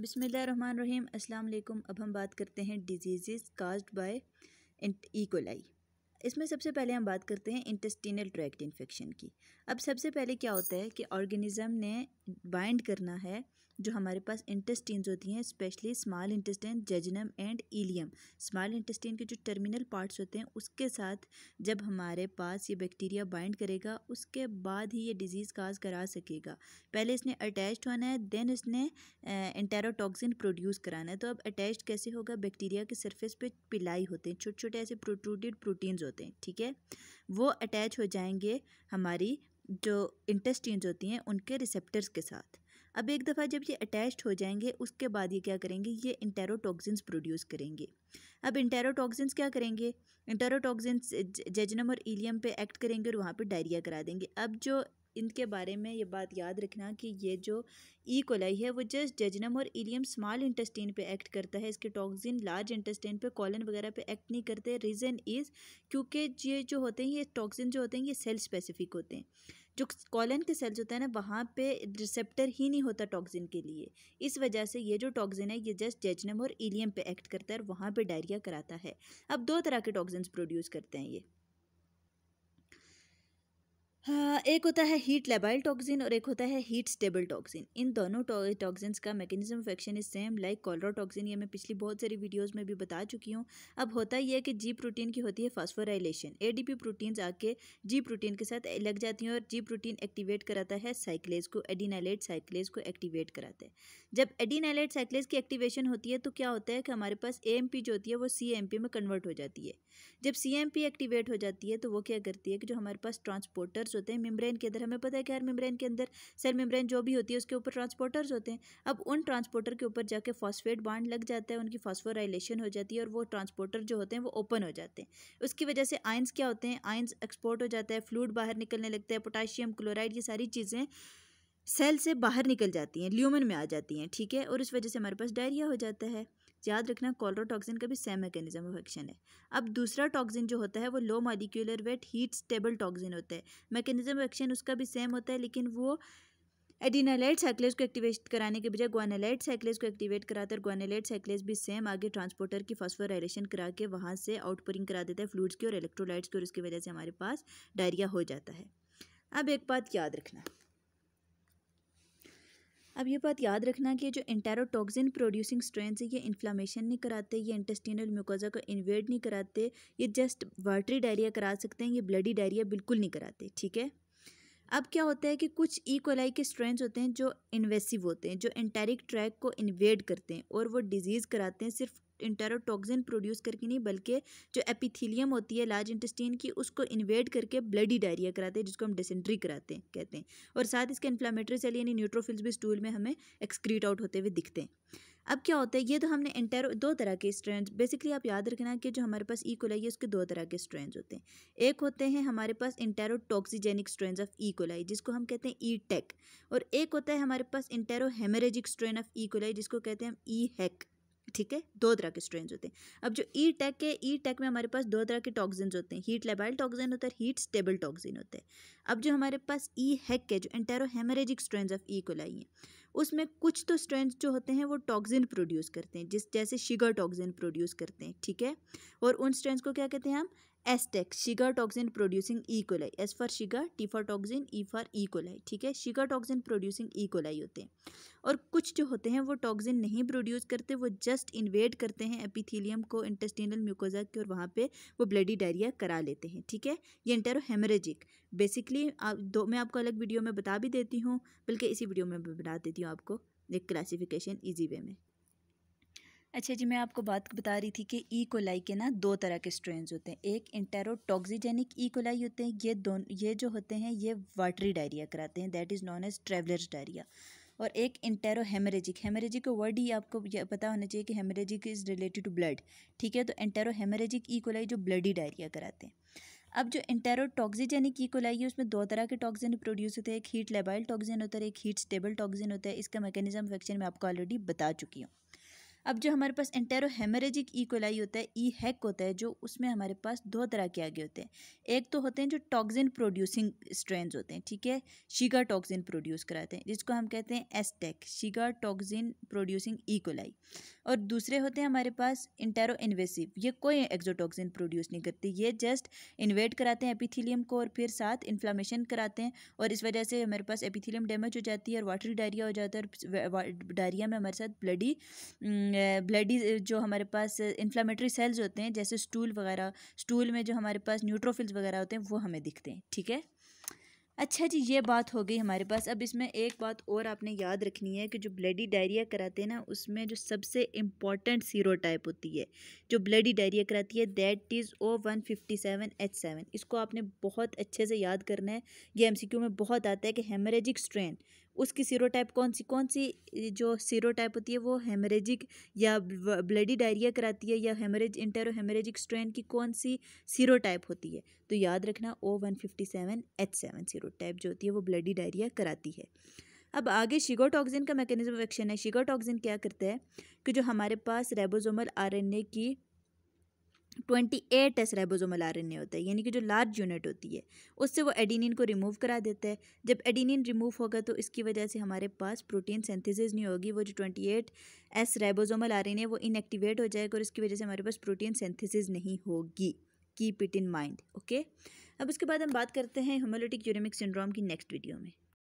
बिसमीम अल्लाम अब हम बात करते हैं डिजीज़ काज्ड बाय ईकोलाई इसमें सबसे पहले हम बात करते हैं इंटेस्टिनल ट्रैक्ट इन्फेक्शन की अब सबसे पहले क्या होता है कि ऑर्गेनिज़म ने बाइंड करना है जो हमारे पास इंटेस्टीन्स होती हैं specially small intestine jejunum and ileum small intestine के जो टर्मिनल पार्ट्स होते हैं उसके साथ जब हमारे पास ये बैक्टीरिया बाइंड करेगा उसके बाद ही ये डिज़ीज़ काज करा सकेगा पहले इसने अटैच होना है देन इसने एंटेरोटॉक्सिन प्रोड्यूस कराना है तो अब अटैच कैसे होगा बैक्टीरिया के सरफेस पे पिलाई होते हैं छोटे छोटे ऐसे प्रोट्रूडेड प्रोटीन्स होते हैं ठीक है वो अटैच हो जाएंगे हमारी जो इंटेस्टीन्स होती हैं उनके रिसेप्टर्स के साथ अब एक दफ़ा जब ये अटैच्ड हो जाएंगे उसके बाद ये क्या करेंगे ये इंटेरोटॉक्सिन्स प्रोड्यूस करेंगे अब इंटेरोटॉक्सिन्स क्या करेंगे इंटेरोटॉक्सिन्स जेजनम और ईलियम पे एक्ट करेंगे और वहाँ पे डायरिया करा देंगे अब जो इनके बारे में ये बात याद रखना कि ये जो ई e. कोलाई है वो जस्ट जजनम और इलियम स्मॉल इंटेस्टिन पे एक्ट करता है इसके टॉक्सिन लार्ज इंटेस्टिन पे कॉलन वगैरह पे एक्ट नहीं करते रीज़न इज़ क्योंकि ये जो होते हैं ये टॉक्सिन जो होते हैं ये सेल स्पेसिफिक होते हैं जो कॉलन के सेल्स होते हैं ना वहाँ पे रिसेप्टर ही नहीं होता टॉक्सिन के लिए इस वजह से ये जो टॉक्सिन है ये जस्ट जेजनम और इलियम पे एक्ट करता है और वहाँ पे डायरिया कराता है अब दो तरह के टॉक्सिन प्रोड्यूस करते हैं ये हाँ, एक होता है हीट लेबाइल टॉक्सिन और एक होता है हीट स्टेबल टॉक्सिन इन दोनों टॉक्सिन्स का mechanism of action is same like cholera toxin ये मैं पिछली बहुत सारी वीडियोस में भी बता चुकी हूँ अब होता यह है कि जी प्रोटीन की होती है फॉस्फोराइलेशन एडीपी प्रोटीन आके जी प्रोटीन के साथ लग जाती हैं और जी प्रोटीन एक्टिवेट कराता है साइक्लेज को एडीनाइलेट साइक्लेज को एक्टिवेट कराता है जब एडीनाइलेट साइक्लेज की एक्टिवेशन होती है तो क्या होता है कि हमारे पास ए जो होती है वो सी में कन्वर्ट हो जाती है जब सी एक्टिवेट हो जाती है तो वो क्या करती है कि जो हमारे पास ट्रांसपोर्टर्स होते हैं मेम्ब्रेन के अंदर हमें पता है कि हर मेम्ब्रेन के अंदर सेल मेम्ब्रेन जो भी होती है उसके ऊपर ट्रांसपोर्टर्स होते हैं अब उन ट्रांसपोर्टर के ऊपर जाके फॉस्फेट बांड लग जाता है उनकी फॉस्फोराइलेशन हो जाती है और वो ट्रांसपोर्टर जो होते हैं वो ओपन हो जाते हैं उसकी वजह से आयंस क्या होते हैं आयंस एक्सपोर्ट हो जाता है फ्लूड बाहर निकलने लगता है पोटाशियम क्लोराइड ये सारी चीज़ें सेल से बाहर निकल जाती हैं ल्यूमन में आ जाती हैं ठीक है और उस वजह से हमारे पास डायरिया हो जाता है याद रखना कॉलरोटॉक्सिन का भी सेम मैकेनिज्म ऑफ एक्शन है अब दूसरा टॉक्सिन जो होता है वो low molecular weight heat stable toxin होता है मैकेनिज्म ऑफ एक्शन उसका भी सेम होता है लेकिन वो एडिनालाइट साइक्लेज को एक्टिवेट कराने के बजाय ग्वानालाइट साइक्लेज को एक्टिवेट कराता है और ग्वानालाइट साइक्लेज भी सेम आगे ट्रांसपोर्टर की फॉस्फोराइलेशन करा के वहाँ से आउटपुरिंग करा देता है फ्लूड्स की और इलेक्ट्रोलाइट्स की और उसकी वजह से हमारे पास डायरिया हो जाता है अब एक बात याद रखना अब ये बात याद रखना कि जो इंटेरोटॉक्सिन प्रोड्यूसिंग स्ट्रेन है ये इन्फ्लामेशन नहीं कराते ये इंटेस्टिनल म्यूकोजा को इन्वेड नहीं कराते ये जस्ट वाटरी डायरिया करा सकते हैं ये ब्लडी डायरिया बिल्कुल नहीं कराते ठीक है अब क्या होता है कि कुछ ई कोलाई के स्ट्रेंस होते हैं जो इन्वेसिव होते हैं जो एंटेरिक ट्रैक को इन्वेड करते हैं और वो डिजीज़ कराते हैं सिर्फ इंटेरोटॉक्सिन प्रोड्यूस करके नहीं बल्कि जो एपिथीलियम होती है लार्ज इंटेस्टीन की उसको इन्वेड करके ब्लडी डायरिया कराते हैं जिसको हम डिसेंट्री कराते हैं कहते हैं और साथ इसके इन्फ्लामेटरी सेल यानी न्यूट्रोफिल्स भी स्टूल में हमें एक्सक्रीट आउट होते हुए दिखते हैं अब क्या होता है ये तो हमने इंटर दो तरह के स्ट्रेंड बेसिकली आप याद रखना कि जो हमारे पास ईकोलाई है उसके दो तरह के स्ट्रेंड होते हैं एक होते हैं हमारे पास enterotoxigenic strains of E coli जिसको हम कहते हैं ई टेक और एक होता है हमारे पास इंटेरोमरेजिक स्ट्रेन ऑफ ईकोलाई जिसको कहते हैं हम ई हैक ठीक है दो तरह के स्ट्रेन होते हैं अब जो ई टेक है ई टेक में हमारे पास दो तरह के टॉक्सिन होते हैं हीट लेबाइल टॉक्सिन होता है हीट स्टेबल टॉक्सिन होता है अब जो हमारे पास ई हैक है जो enterohaemorrhagic strain of E coli है उसमें कुछ तो स्ट्रेंथ जो होते हैं वो टॉक्सिन प्रोड्यूस करते हैं जिस जैसे शिगर टॉक्सिन प्रोड्यूस करते हैं ठीक है और उन स्ट्रेंथ को क्या कहते हैं हम STEC Shiga toxin producing E coli S for Shiga T for toxin E for E coli ठीक है शिगर टॉक्सिन प्रोड्यूसिंग ईकोलाई होते हैं और कुछ जो होते हैं वो टॉक्सिन नहीं प्रोड्यूस करते वो जस्ट इन्वेड करते हैं एपिथीलियम को इंटेस्टिनल म्यूकोजा के और वहाँ पे वो ब्लडी डायरिया करा लेते हैं ठीक है ये इंटेरो हेमरेजिक बेसिकली आप दो मैं आपको अलग वीडियो में बता भी देती हूँ बल्कि इसी वीडियो में बता देती हूँ आपको एक क्लासीफिकेशन ईजी वे में अच्छा जी मैं आपको बात बता रही थी कि ई e. कोलाई के ना दो तरह के स्ट्रेन्स होते हैं एक इंटेरोटॉक्सीजेनिक ई कोलाई होते हैं ये दो ये जो होते हैं ये वाटरी डायरिया कराते हैं that is known as travellers diarrhoea और एक इंटेरो हेमरेजिक हेमरेजिक का वर्ड ही आपको पता होना चाहिए कि haemorrhagic is related to blood ठीक है तो इंटेरो हेमरेजिक ई कोलाई जो ब्लडी डायरिया कराते हैं अब जो इंटेरोटॉक्सीजेनिक ई कोलाई है उसमें दो तरह के टॉक्सिन प्रोड्यूस होते हैं एक हीट लेबाइल टॉक्सिन होता है एक हीट स्टेबल टॉक्सिन होता है इसका मैकेनिज्म फैक्शन मैं आपको ऑलरेडी बता चुकी हूँ अब जो हमारे पास एंटेरो हेमरेजिक ई कोलाई होता है ई e हैक होता है जो उसमें हमारे पास दो तरह के आगे होते हैं एक तो होते हैं जो टॉक्सिन प्रोड्यूसिंग स्ट्रेन होते हैं ठीक है शीगा टॉक्सिन प्रोड्यूस कराते हैं जिसको हम कहते हैं STEC Shiga toxin producing E coli और दूसरे होते हैं हमारे पास इंटेरो इन्वेसिव ये कोई एक्जोटॉक्सिन प्रोड्यूस नहीं करती ये जस्ट इन्वेट कराते हैं एपिथीलियम को और फिर साथ इन्फ्लामेशन कराते हैं और इस वजह से हमारे पास एपिथीलियम डैमेज हो जाती है और वाटरी डायरिया हो जाता है और डायरिया में हमारे साथ ब्लडी ब्लडी जो हमारे पास इन्फ्लामेटरी सेल्स होते हैं जैसे स्टूल वगैरह स्टूल में जो हमारे पास न्यूट्रोफिल्स वगैरह होते हैं वो हमें दिखते हैं ठीक है अच्छा जी ये बात हो गई हमारे पास अब इसमें एक बात और आपने याद रखनी है कि जो ब्लडी डायरिया कराते हैं ना उसमें जो सबसे इम्पॉर्टेंट सीरो टाइप होती है जो ब्लडी डायरिया कराती है that is O one fifty seven H seven इसको आपने बहुत अच्छे से याद करना है ये एमसीक्यू में बहुत आता है कि हेमरेजिक स्ट्रेन उसकी सीरोटाइप कौन सी कौन सी जो सीरोटाइप होती है वो हेमरेजिक या ब्लडी डायरिया कराती है या हेमरेज इंटर हेमरेजिक स्ट्रेन की कौन सी सीरोटाइप होती है तो याद रखना O one fifty seven H seven serotype जो होती है वो ब्लडी डायरिया कराती है अब आगे शिगोटॉक्सिन का मैकेनिज्म ऑफ एक्शन है शिगोटॉक्सिन क्या करता है कि जो हमारे पास रेबोजोमल आरएनए की twenty eight S ribosomal RNA होता है यानी कि जो लार्ज यूनिट होती है उससे वो एडिनिन को रिमूव करा देता है जब एडिनिन रिमूव होगा तो इसकी वजह से हमारे पास प्रोटीन सिंथेसिस नहीं होगी वो जो twenty eight S ribosomal RNA वो इनएक्टिवेट हो जाएगा और इसकी वजह से हमारे पास प्रोटीन सिंथेसिस नहीं होगी keep it in mind okay अब उसके बाद हम बात करते हैं होमोलिटिक यूरेमिक सिंड्रोम की नेक्स्ट वीडियो में